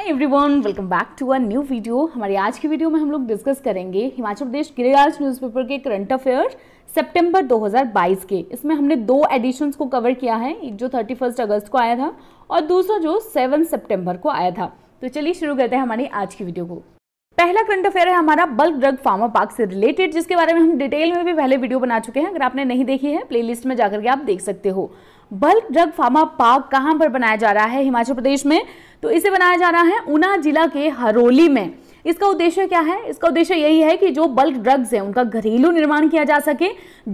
hi everyone welcome back to a new video हमारी आज की वीडियो में हम लोग डिस्कस करेंगे हिमाचल प्रदेश गिरिराज न्यूज़पेपर के करंट अफेयर सितंबर 2022 के इसमें हमने दो एडिशंस को कवर किया है एक जो 31 अगस्त को आया था और दूसरा जो 7 सितंबर को आया था तो चलिए शुरू करते हैं हमारी आज की वीडियो को पहला करंट अफेयर है हमारा बल्क ड्रग फार्मा पार्क से रिलेटेड जिसके बारे में हम डिटेल में भी पहले वीडियो बना चुके हैं अगर आपने नहीं देखी है प्लेलिस्ट में जाकर के आप देख सकते हो बल्क ड्रग फार्मा पार्क कहाँ पर बनाया जा रहा है हिमाचल प्रदेश में तो इसे बनाया जा रहा है ऊना जिला के हरोली में इसका उद्देश्य क्या है इसका उद्देश्य यही है कि जो बल्क ड्रग्स हैं उनका घरेलू निर्माण किया जा सके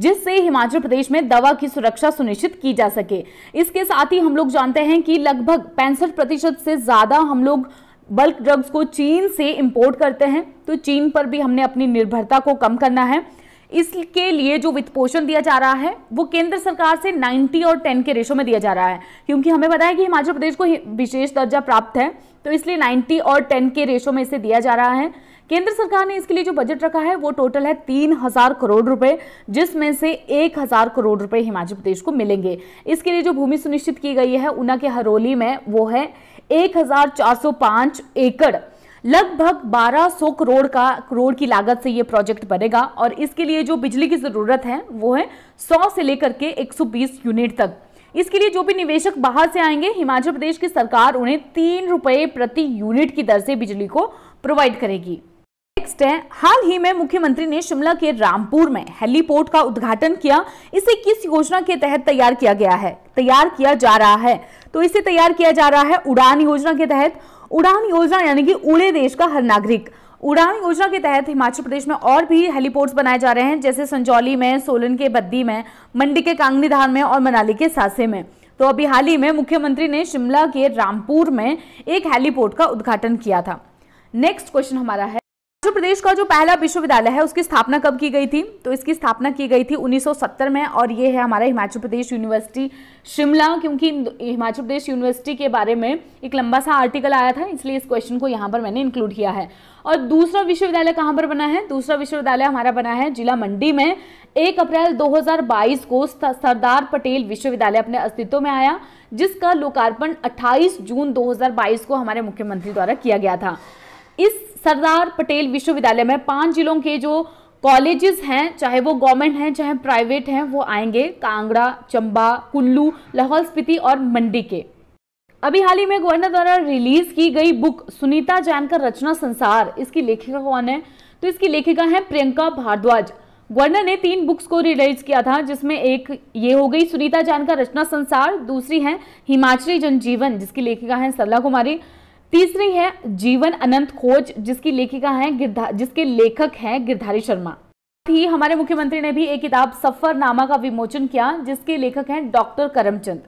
जिससे हिमाचल प्रदेश में दवा की सुरक्षा सुनिश्चित की जा सके इसके साथ ही हम लोग जानते हैं कि लगभग पैंसठ प्रतिशत से ज़्यादा हम लोग बल्क ड्रग्स को चीन से इम्पोर्ट करते हैं तो चीन पर भी हमने अपनी निर्भरता को कम करना है इसके लिए जो वित्त पोषण दिया जा रहा है वो केंद्र सरकार से 90 और 10 के रेशो में दिया जा रहा है क्योंकि हमें पता है कि हिमाचल प्रदेश को विशेष दर्जा प्राप्त है तो इसलिए 90 और 10 के रेशो में इसे दिया जा रहा है केंद्र सरकार ने इसके लिए जो बजट रखा है वो टोटल है तीन हजार करोड़ रुपए जिसमें से एक हजार करोड़ रुपए हिमाचल प्रदेश को मिलेंगे इसके लिए जो भूमि सुनिश्चित की गई है ऊना के हरोली में वो है एक एकड़ लगभग 1200 करोड़ का करोड़ की लागत से ये प्रोजेक्ट बनेगा और इसके लिए जो बिजली की ज़रूरत है वो है 100 से लेकर के 120 यूनिट तक इसके लिए जो भी निवेशक बाहर से आएंगे हिमाचल प्रदेश की सरकार उन्हें तीन रुपये प्रति यूनिट की दर से बिजली को प्रोवाइड करेगी नेक्स्ट है हाल ही में मुख्यमंत्री ने शिमला के रामपुर में हेलीपोर्ट का उद्घाटन किया इसे किस योजना के तहत तैयार किया गया है तैयार किया जा रहा है तो इसे तैयार किया जा रहा है उड़ान योजना के तहत उड़ान योजना यानी कि उड़े देश का हर नागरिक उड़ान योजना के तहत हिमाचल प्रदेश में और भी हेलीपोर्ट्स बनाए जा रहे हैं जैसे संजौली में सोलन के बद्दी में मंडी के कांगनी धार में और मनाली के सासे में तो अभी हाल ही में मुख्यमंत्री ने शिमला के रामपुर में एक हेलीपोर्ट का उद्घाटन किया था नेक्स्ट क्वेश्चन हमारा है उत्तर प्रदेश का जो पहला विश्वविद्यालय है उसकी स्थापना कब की गई थी तो इसकी स्थापना की गई थी 1970 में और ये है हमारा हिमाचल प्रदेश यूनिवर्सिटी शिमला क्योंकि हिमाचल प्रदेश यूनिवर्सिटी के बारे में एक लंबा सा आर्टिकल आया था इसलिए इस क्वेश्चन को यहाँ पर मैंने इंक्लूड किया है और दूसरा विश्वविद्यालय कहाँ पर बना है दूसरा विश्वविद्यालय हमारा बना है जिला मंडी में एक अप्रैल दो को सरदार पटेल विश्वविद्यालय अपने अस्तित्व में आया जिसका लोकार्पण अट्ठाईस जून दो को हमारे मुख्यमंत्री द्वारा किया गया था इस सरदार पटेल विश्वविद्यालय में पांच जिलों के जो कॉलेजेस हैं चाहे वो गवर्नमेंट हैं चाहे प्राइवेट हैं वो आएंगे कांगड़ा चंबा कुल्लू लाहौल स्पीति और मंडी के अभी हाल ही में गवर्नर द्वारा रिलीज की गई बुक सुनीता जैन का रचना संसार इसकी लेखिका कौन है तो इसकी लेखिका है प्रियंका भारद्वाज गवर्नर ने तीन बुक्स को रिलीज किया था जिसमें एक ये हो गई सुनीता जैन का रचना संसार दूसरी है हिमाचली जनजीवन जिसकी लेखिका है सरला कुमारी तीसरी है जीवन अनंत खोज जिसकी लेखिका है जिसके लेखक हैं गिरधारी शर्मा ही हमारे मुख्यमंत्री ने भी एक किताब सफरनामा का विमोचन किया जिसके लेखक हैं डॉक्टर करमचंद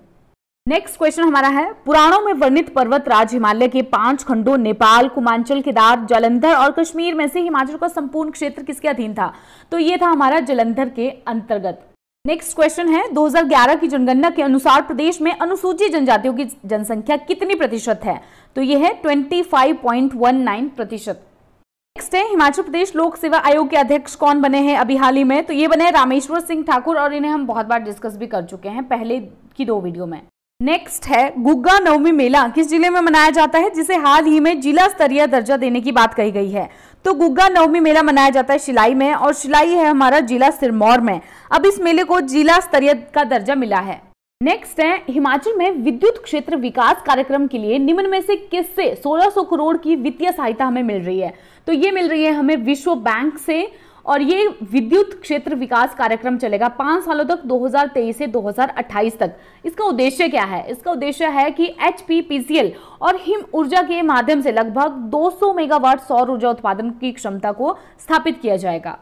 नेक्स्ट क्वेश्चन हमारा है पुराणों में वर्णित पर्वत राज हिमालय के पांच खंडों नेपाल कुमांचल केदार जलंधर और कश्मीर में से हिमाचल का संपूर्ण क्षेत्र किसके अधीन था तो ये था हमारा जलंधर के अंतर्गत नेक्स्ट क्वेश्चन है 2011 की जनगणना के अनुसार प्रदेश में अनुसूचित जनजातियों की जनसंख्या कितनी प्रतिशत है तो यह है 25.19 प्रतिशत नेक्स्ट है हिमाचल प्रदेश लोक सेवा आयोग के अध्यक्ष कौन बने हैं अभी हाल ही में तो ये बने रामेश्वर सिंह ठाकुर और इन्हें हम बहुत बार डिस्कस भी कर चुके हैं पहले की दो वीडियो में नेक्स्ट है गुग्गा नवमी मेला किस जिले में मनाया जाता है जिसे हाल ही में जिला स्तरीय दर्जा देने की बात कही गई है तो गुग्गा नवमी मेला मनाया जाता है शिलाई में और शिलाई है हमारा जिला सिरमौर में अब इस मेले को जिला स्तरीय का दर्जा मिला है नेक्स्ट है हिमाचल में विद्युत क्षेत्र विकास कार्यक्रम के लिए निम्न में से किससे 1600 करोड़ की वित्तीय सहायता हमें मिल रही है तो ये मिल रही है हमें विश्व बैंक से और ये विद्युत क्षेत्र विकास कार्यक्रम चलेगा पांच सालों तक 2023 से 2028 तक इसका उद्देश्य क्या है इसका उद्देश्य है कि एच और हिम ऊर्जा के माध्यम से लगभग 200 मेगावाट सौर ऊर्जा उत्पादन की क्षमता को स्थापित किया जाएगा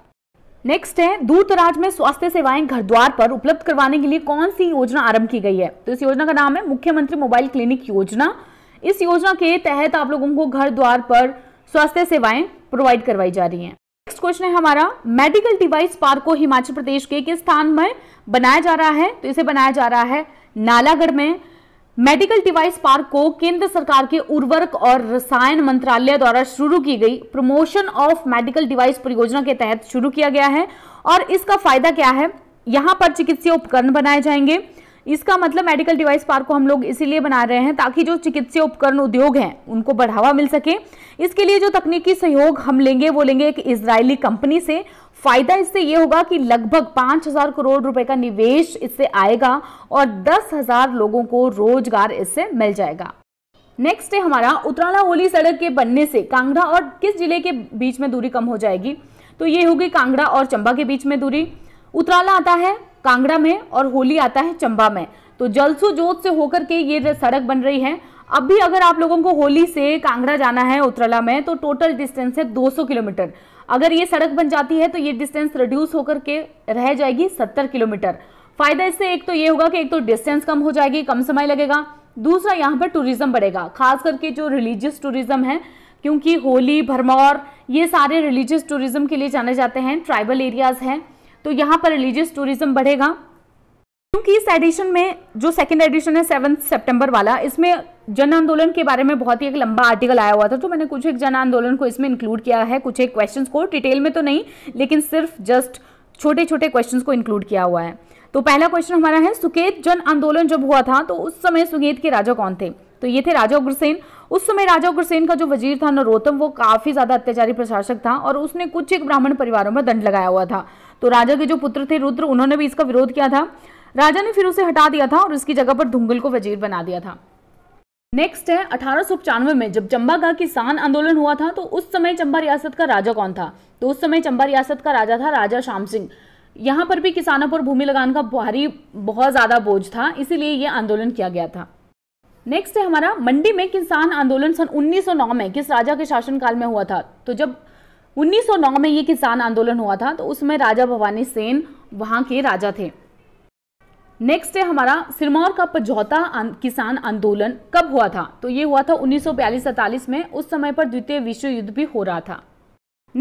नेक्स्ट है दूर दराज में स्वास्थ्य सेवाएं घर द्वार पर उपलब्ध करवाने के लिए कौन सी योजना आरंभ की गई है तो इस योजना का नाम है मुख्यमंत्री मोबाइल क्लिनिक योजना इस योजना के तहत आप लोगों को घर द्वार पर स्वास्थ्य सेवाएं प्रोवाइड करवाई जा रही हैं नेक्स्ट क्वेश्चन है हमारा मेडिकल डिवाइस पार्क को हिमाचल प्रदेश के किस स्थान में बनाया जा रहा है तो इसे बनाया जा रहा है नालागढ़ में मेडिकल डिवाइस पार्क को केंद्र सरकार के उर्वरक और रसायन मंत्रालय द्वारा शुरू की गई प्रमोशन ऑफ मेडिकल डिवाइस परियोजना के तहत शुरू किया गया है और इसका फायदा क्या है यहां पर चिकित्सीय उपकरण बनाए जाएंगे इसका मतलब मेडिकल डिवाइस पार्क को हम लोग इसीलिए बना रहे हैं ताकि जो चिकित्सीय उपकरण उद्योग हैं उनको बढ़ावा मिल सके इसके लिए जो तकनीकी सहयोग हम लेंगे वो लेंगे एक इसराइली कंपनी से फायदा इससे ये होगा कि लगभग हजार करोड़ रुपए का निवेश इससे आएगा और दस हजार लोगों को रोजगार इससे मिल जाएगा नेक्स्ट है हमारा उतराला होली सड़क के बनने से कांगड़ा और किस जिले के बीच में दूरी कम हो जाएगी तो ये होगी कांगड़ा और चंबा के बीच में दूरी उतराला आता है कांगड़ा में और होली आता है चंबा में तो जलसू जोत से होकर के ये सड़क बन रही है अब भी अगर आप लोगों को होली से कांगड़ा जाना है उत्तराला में तो टोटल डिस्टेंस है 200 किलोमीटर अगर ये सड़क बन जाती है तो ये डिस्टेंस रिड्यूस होकर के रह जाएगी 70 किलोमीटर फायदा इससे एक तो ये होगा कि एक तो डिस्टेंस कम हो जाएगी कम समय लगेगा दूसरा यहाँ पर टूरिज्म बढ़ेगा खास करके जो रिलीजियस टूरिज्म है क्योंकि होली भरमौर ये सारे रिलीजियस टूरिज्म के लिए जाने जाते हैं ट्राइबल एरियाज़ हैं तो यहाँ पर रिलीजियस टूरिज्म बढ़ेगा क्योंकि इस एडिशन में जो सेकेंड एडिशन है सेवन सेप्टेम्बर वाला इसमें जन आंदोलन के बारे में बहुत ही एक लंबा आर्टिकल आया हुआ था तो मैंने कुछ एक जन आंदोलन को इसमें इंक्लूड किया है कुछ एक क्वेश्चन को डिटेल में तो नहीं लेकिन सिर्फ जस्ट छोटे छोटे क्वेश्चन को इंक्लूड किया हुआ है तो पहला क्वेश्चन हमारा है सुकेत जन आंदोलन जब हुआ था तो उस समय सुकेत के राजा कौन थे तो ये थे राजा उग्रसेन उस समय राजा उग्रसेन का जो वजीर था नरोत्तम वो काफ़ी ज़्यादा अत्याचारी प्रशासक था और उसने कुछ एक ब्राह्मण परिवारों में दंड लगाया हुआ था तो राजा के जो पुत्र थे रुद्र उन्होंने भी इसका विरोध किया था राजा ने फिर उसे हटा दिया था और उसकी जगह पर धुंगल को वजीर बना दिया था नेक्स्ट है अठारह में जब चंबा का किसान आंदोलन हुआ था तो उस समय चंबा रियासत का राजा कौन था तो उस समय चंबा रियासत का राजा था राजा श्याम सिंह यहाँ पर भी किसानों पर भूमि लगान का भारी बहुत ज़्यादा बोझ था इसीलिए ये आंदोलन किया गया था नेक्स्ट है हमारा मंडी में किसान आंदोलन सन 1909 में किस राजा के शासनकाल में हुआ था तो जब 1909 में ये किसान आंदोलन हुआ था तो उसमें राजा भवानी सेन वहाँ के राजा थे नेक्स्ट है हमारा सिरमौर का पझौता किसान आंदोलन कब हुआ था तो ये हुआ था 1942-47 में उस समय पर द्वितीय विश्व युद्ध भी हो रहा था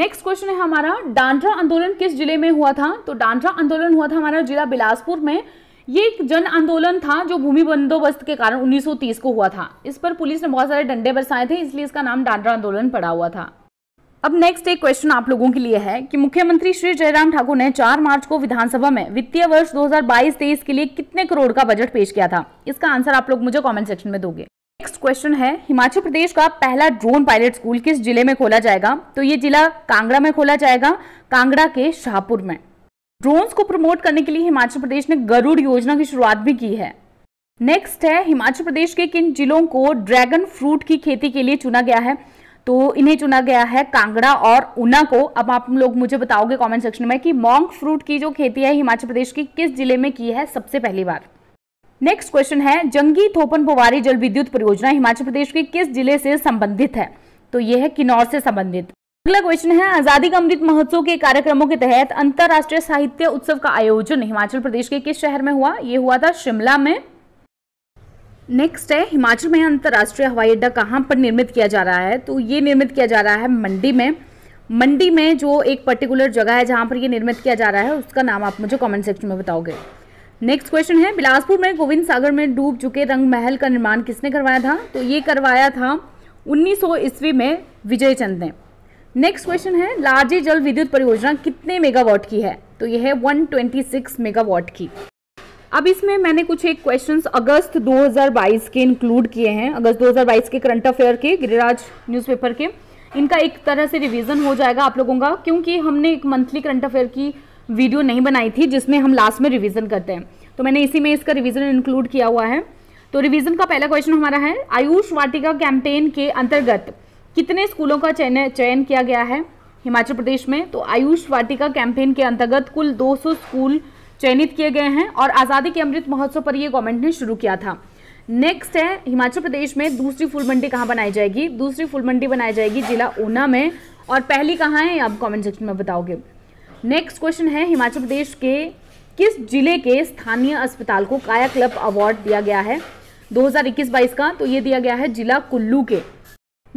नेक्स्ट क्वेश्चन है हमारा डांड्रा आंदोलन किस जिले में हुआ था तो डांड्रा आंदोलन हुआ था हमारा जिला बिलासपुर में ये एक जन आंदोलन था जो भूमि बंदोबस्त के कारण 1930 को हुआ था इस पर पुलिस ने बहुत सारे डंडे बरसाए थे इसलिए इसका नाम डांड्रा आंदोलन पड़ा हुआ था अब नेक्स्ट एक क्वेश्चन आप लोगों के लिए है कि मुख्यमंत्री श्री जयराम ठाकुर ने 4 मार्च को विधानसभा में वित्तीय वर्ष 2022-23 के लिए कितने करोड़ का बजट पेश किया था इसका आंसर आप लोग मुझे कमेंट सेक्शन में दोगे नेक्स्ट क्वेश्चन है हिमाचल प्रदेश का पहला ड्रोन पायलट स्कूल किस जिले में खोला जाएगा तो ये जिला कांगड़ा में खोला जाएगा कांगड़ा के शाहपुर में ड्रोन को प्रमोट करने के लिए हिमाचल प्रदेश ने गरुड़ योजना की शुरुआत भी की है नेक्स्ट है हिमाचल प्रदेश के किन जिलों को ड्रैगन फ्रूट की खेती के लिए चुना गया है तो इन्हें चुना गया है कांगड़ा और ऊना को अब आप लोग मुझे बताओगे कमेंट सेक्शन में कि मॉन्ग फ्रूट की जो खेती है हिमाचल प्रदेश की किस जिले में की है सबसे पहली बार नेक्स्ट क्वेश्चन है जंगी थोपन पुवारी जल विद्युत परियोजना हिमाचल प्रदेश के किस जिले से संबंधित है तो यह है किन्नौर से संबंधित अगला क्वेश्चन है आजादी का अमृत महोत्सव के कार्यक्रमों के तहत अंतर्राष्ट्रीय साहित्य उत्सव का आयोजन हिमाचल प्रदेश के किस शहर में हुआ यह हुआ था शिमला में नेक्स्ट है हिमाचल में अंतर्राष्ट्रीय हवाई अड्डा कहाँ पर निर्मित किया जा रहा है तो ये निर्मित किया जा रहा है मंडी में मंडी में जो एक पर्टिकुलर जगह है जहाँ पर ये निर्मित किया जा रहा है उसका नाम आप मुझे कमेंट सेक्शन में बताओगे नेक्स्ट क्वेश्चन है बिलासपुर में गोविंद सागर में डूब चुके रंग महल का निर्माण किसने करवाया था तो ये करवाया था उन्नीस ईस्वी में विजय चंद ने नेक्स्ट क्वेश्चन है लार्जी जल विद्युत परियोजना कितने मेगावाट की है तो यह है वन मेगावाट की अब इसमें मैंने कुछ एक क्वेश्चंस अगस्त 2022 के इंक्लूड किए हैं अगस्त 2022 के करंट अफेयर के गिरिराज न्यूज़पेपर के इनका एक तरह से रिवीजन हो जाएगा आप लोगों का क्योंकि हमने एक मंथली करंट अफेयर की वीडियो नहीं बनाई थी जिसमें हम लास्ट में रिवीजन करते हैं तो मैंने इसी में इसका रिविजन इंक्लूड किया हुआ है तो रिविजन का पहला क्वेश्चन हमारा है आयुष वाटिका कैंपेन के अंतर्गत कितने स्कूलों का चयन चयन किया गया है हिमाचल प्रदेश में तो आयुष वाटिका कैंपेन के अंतर्गत कुल 200 स्कूल चयनित किए गए हैं और आज़ादी के अमृत महोत्सव पर यह गवर्नमेंट ने शुरू किया था नेक्स्ट है हिमाचल प्रदेश में दूसरी फूल मंडी कहाँ बनाई जाएगी दूसरी फूल मंडी बनाई जाएगी जिला ऊना में और पहली कहाँ है आप कमेंट सेक्शन में बताओगे नेक्स्ट क्वेश्चन है हिमाचल प्रदेश के किस जिले के स्थानीय अस्पताल को काया क्लब अवार्ड दिया गया है 2021-22 का तो ये दिया गया है जिला कुल्लू के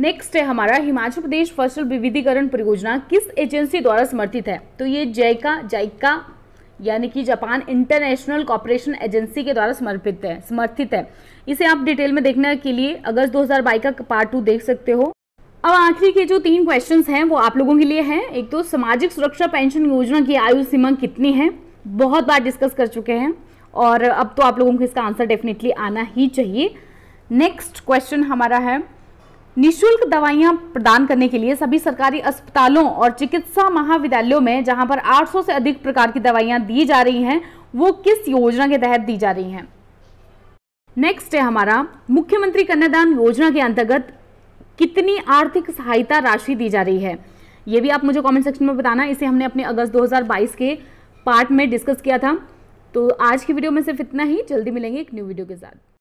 नेक्स्ट है हमारा हिमाचल प्रदेश फसल विविधीकरण परियोजना किस एजेंसी द्वारा समर्थित है तो ये जयका जायका यानी कि जापान इंटरनेशनल कॉपरेशन एजेंसी के द्वारा समर्पित है समर्थित है इसे आप डिटेल में देखने के लिए अगस्त 2022 का पार्ट टू देख सकते हो अब आखिरी के जो तीन क्वेश्चंस हैं वो आप लोगों के लिए हैं एक तो सामाजिक सुरक्षा पेंशन योजना की आयु सीमा कितनी है बहुत बार डिस्कस कर चुके हैं और अब तो आप लोगों को इसका आंसर डेफिनेटली आना ही चाहिए नेक्स्ट क्वेश्चन हमारा है निशुल्क दवाइयां प्रदान करने के लिए सभी सरकारी अस्पतालों और चिकित्सा महाविद्यालयों में जहां पर 800 से अधिक प्रकार की दवाइयां दी जा रही हैं वो किस योजना के तहत दी जा रही हैं नेक्स्ट है हमारा मुख्यमंत्री कन्यादान योजना के अंतर्गत कितनी आर्थिक सहायता राशि दी जा रही है ये भी आप मुझे कॉमेंट सेक्शन में बताना इसे हमने अपने अगस्त दो के पार्ट में डिस्कस किया था तो आज की वीडियो में सिर्फ इतना ही जल्दी मिलेंगे एक न्यू वीडियो के साथ